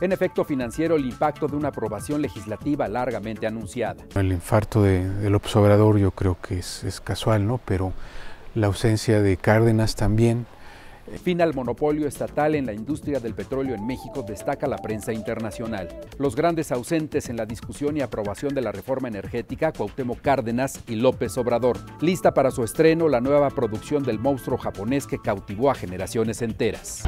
en efecto financiero el impacto de una aprobación legislativa largamente anunciada. El infarto de, López Obrador yo creo que es, casual, ¿no? Pero la ausencia de Cárdenas también. Fin al monopolio estatal en la industria del petróleo en México, destaca la prensa internacional. Los grandes ausentes en la discusión y aprobación de la reforma energética, Cuauhtémoc Cárdenas y López Obrador. Lista para su estreno la nueva producción del monstruo japonés que cautivó a generaciones enteras.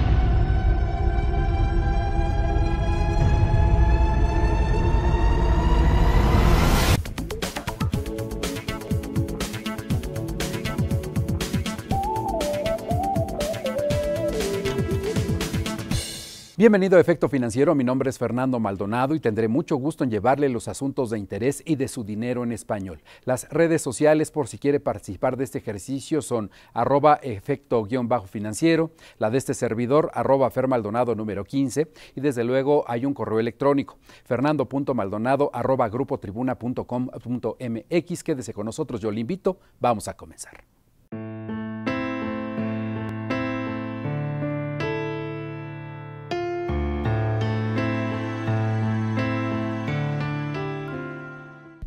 Bienvenido a Efecto Financiero, mi nombre es Fernando Maldonado y tendré mucho gusto en llevarle los asuntos de interés y de su dinero en español. Las redes sociales por si quiere participar de este ejercicio son arroba efecto-financiero, la de este servidor arroba fermaldonado número 15 y desde luego hay un correo electrónico fernando.maldonado arroba grupotribuna.com.mx. Quédese con nosotros, yo le invito, vamos a comenzar.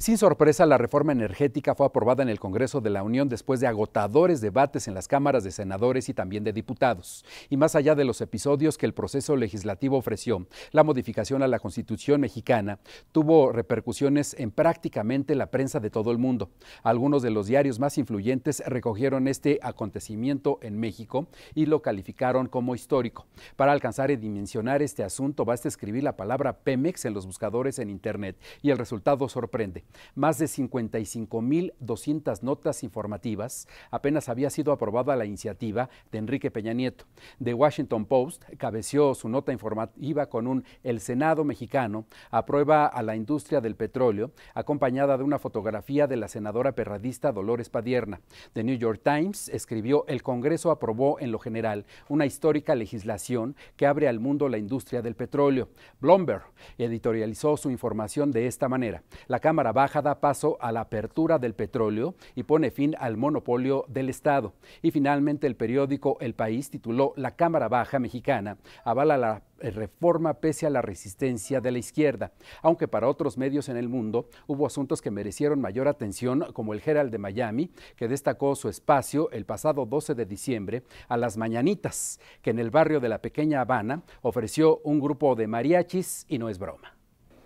Sin sorpresa, la reforma energética fue aprobada en el Congreso de la Unión después de agotadores debates en las cámaras de senadores y también de diputados. Y más allá de los episodios que el proceso legislativo ofreció, la modificación a la Constitución mexicana tuvo repercusiones en prácticamente la prensa de todo el mundo. Algunos de los diarios más influyentes recogieron este acontecimiento en México y lo calificaron como histórico. Para alcanzar y dimensionar este asunto, basta escribir la palabra Pemex en los buscadores en Internet y el resultado sorprende más de 55.200 notas informativas, apenas había sido aprobada la iniciativa de Enrique Peña Nieto. The Washington Post cabeció su nota informativa con un El Senado mexicano aprueba a la industria del petróleo, acompañada de una fotografía de la senadora perradista Dolores Padierna. The New York Times escribió El Congreso aprobó en lo general una histórica legislación que abre al mundo la industria del petróleo. Bloomberg editorializó su información de esta manera. La Cámara va baja da paso a la apertura del petróleo y pone fin al monopolio del Estado. Y finalmente el periódico El País tituló La Cámara Baja Mexicana avala la reforma pese a la resistencia de la izquierda, aunque para otros medios en el mundo hubo asuntos que merecieron mayor atención, como el Herald de Miami, que destacó su espacio el pasado 12 de diciembre a las mañanitas, que en el barrio de la pequeña Habana ofreció un grupo de mariachis y no es broma.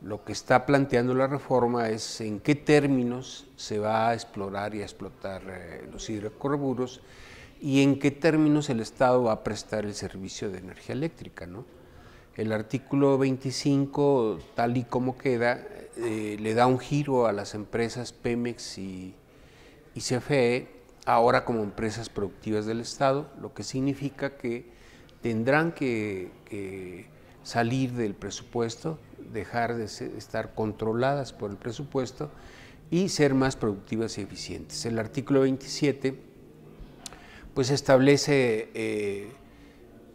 Lo que está planteando la reforma es en qué términos se va a explorar y a explotar eh, los hidrocarburos y en qué términos el Estado va a prestar el servicio de energía eléctrica. El artículo 25, tal y como queda, eh, le da un giro a las empresas Pemex y, y CFE, ahora como empresas productivas del Estado, lo que significa que tendrán que salir del presupuesto dejar de estar controladas por el presupuesto y ser más productivas y eficientes. El artículo 27 pues establece eh,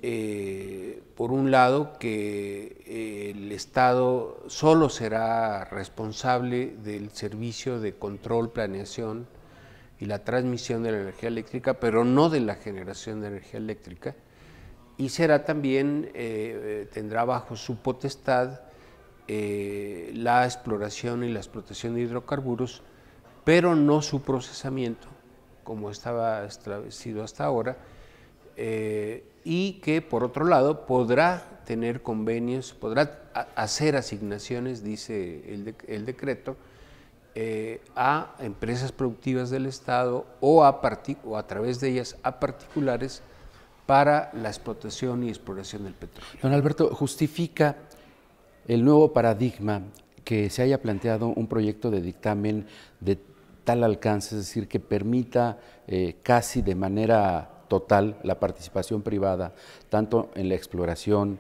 eh, por un lado que eh, el Estado solo será responsable del servicio de control, planeación y la transmisión de la energía eléctrica, pero no de la generación de energía eléctrica y será también, tendrá bajo su potestad eh, la exploración y la explotación de hidrocarburos, pero no su procesamiento, como estaba establecido hasta ahora, eh, y que por otro lado podrá tener convenios, podrá hacer asignaciones, dice el, decreto, eh, a empresas productivas del Estado o a, o a través de ellas a particulares para la explotación y exploración del petróleo. Don Alberto, justifica el nuevo paradigma que se haya planteado un proyecto de dictamen de tal alcance, es decir, que permita eh, casi de manera total la participación privada, tanto en la exploración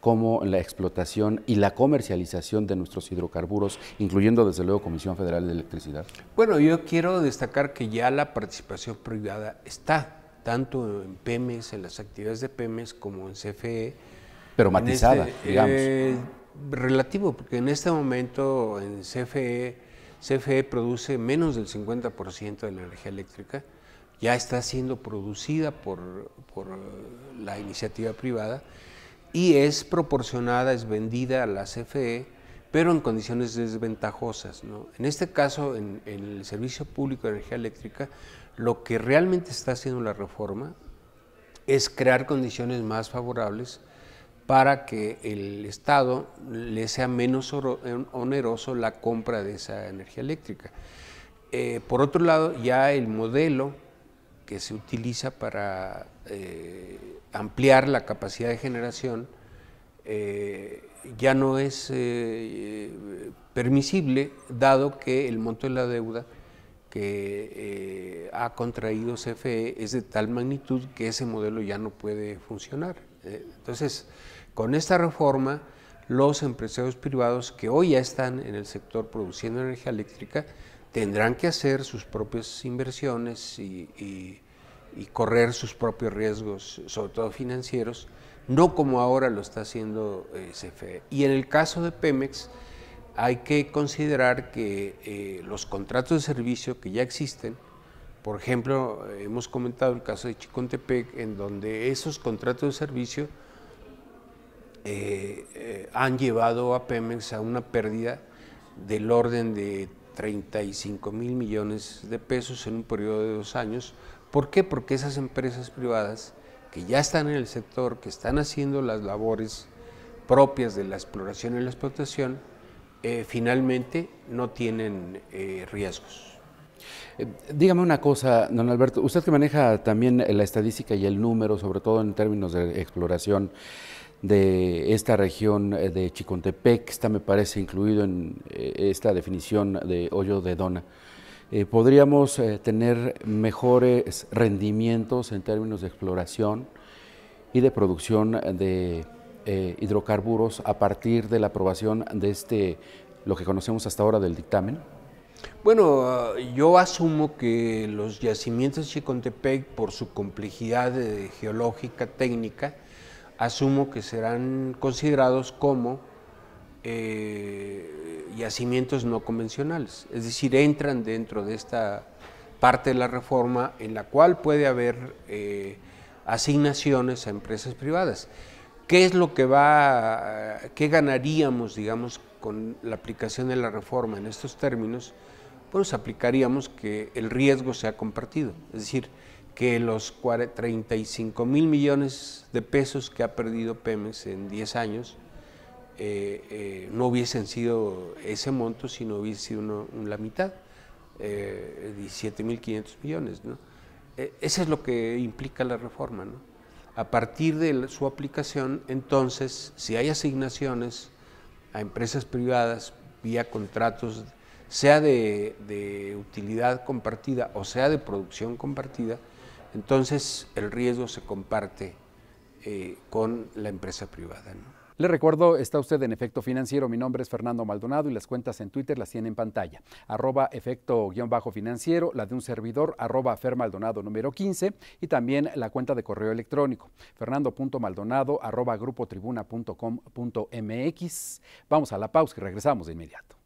como en la explotación y la comercialización de nuestros hidrocarburos, incluyendo desde luego Comisión Federal de Electricidad. Bueno, yo quiero destacar que ya la participación privada está, tanto en PEMES, en las actividades de PEMES, como en CFE. Pero matizada, este, digamos. Eh, relativo, porque en este momento en CFE, CFE produce menos del 50% de la energía eléctrica, ya está siendo producida por, la iniciativa privada y es proporcionada, es vendida a la CFE, pero en condiciones desventajosas. En este caso, en, en el Servicio Público de Energía Eléctrica, lo que realmente está haciendo la reforma es crear condiciones más favorables para que el Estado le sea menos oneroso la compra de esa energía eléctrica. Eh, por otro lado, ya el modelo que se utiliza para eh, ampliar la capacidad de generación eh, ya no es permisible, dado que el monto de la deuda que ha contraído CFE es de tal magnitud que ese modelo ya no puede funcionar. ¿eh? Entonces, con esta reforma, los empresarios privados que hoy ya están en el sector produciendo energía eléctrica tendrán que hacer sus propias inversiones y, correr sus propios riesgos, sobre todo financieros, no como ahora lo está haciendo eh, CFE. Y en el caso de Pemex, hay que considerar que eh, los contratos de servicio que ya existen por ejemplo, hemos comentado el caso de Chicontepec, en donde esos contratos de servicio eh, eh, han llevado a Pemex a una pérdida del orden de 35 mil millones de pesos en un periodo de dos años. ¿Por qué? Porque esas empresas privadas que ya están en el sector, que están haciendo las labores propias de la exploración y la explotación, eh, finalmente no tienen riesgos. Eh, dígame una cosa, don Alberto, usted que maneja también la estadística y el número, sobre todo en términos de exploración de esta región eh, de Chicontepec, está me parece incluido en eh, esta definición de hoyo de dona. podríamos tener mejores rendimientos en términos de exploración y de producción de hidrocarburos a partir de la aprobación de este, lo que conocemos hasta ahora del dictamen? Bueno, yo asumo que los yacimientos de Chicontepec, por su complejidad eh, geológica técnica, asumo que serán considerados como eh, yacimientos no convencionales. Es decir, entran dentro de esta parte de la reforma en la cual puede haber eh, asignaciones a empresas privadas. ¿Qué es lo que va, qué ganaríamos, digamos, con la aplicación de la reforma en estos términos, pues aplicaríamos que el riesgo sea compartido, es decir, que los 35 mil millones de pesos que ha perdido Pemex en 10 años eh, eh, no hubiesen sido ese monto, sino hubiese sido la mitad, eh, 17 mil 500 millones. ¿no? E, eso es lo que implica la reforma. A partir de su aplicación, entonces, si hay asignaciones a empresas privadas vía contratos, sea de, utilidad compartida o sea de producción compartida, entonces el riesgo se comparte eh, con la empresa privada. Le recuerdo, está usted en Efecto Financiero. Mi nombre es Fernando Maldonado y las cuentas en Twitter las tiene en pantalla. Arroba efecto-financiero, la de un servidor, arroba fermaldonado número 15 y también la cuenta de correo electrónico, fernando.maldonado arroba grupotribuna.com.mx. Vamos a la pausa y regresamos de inmediato.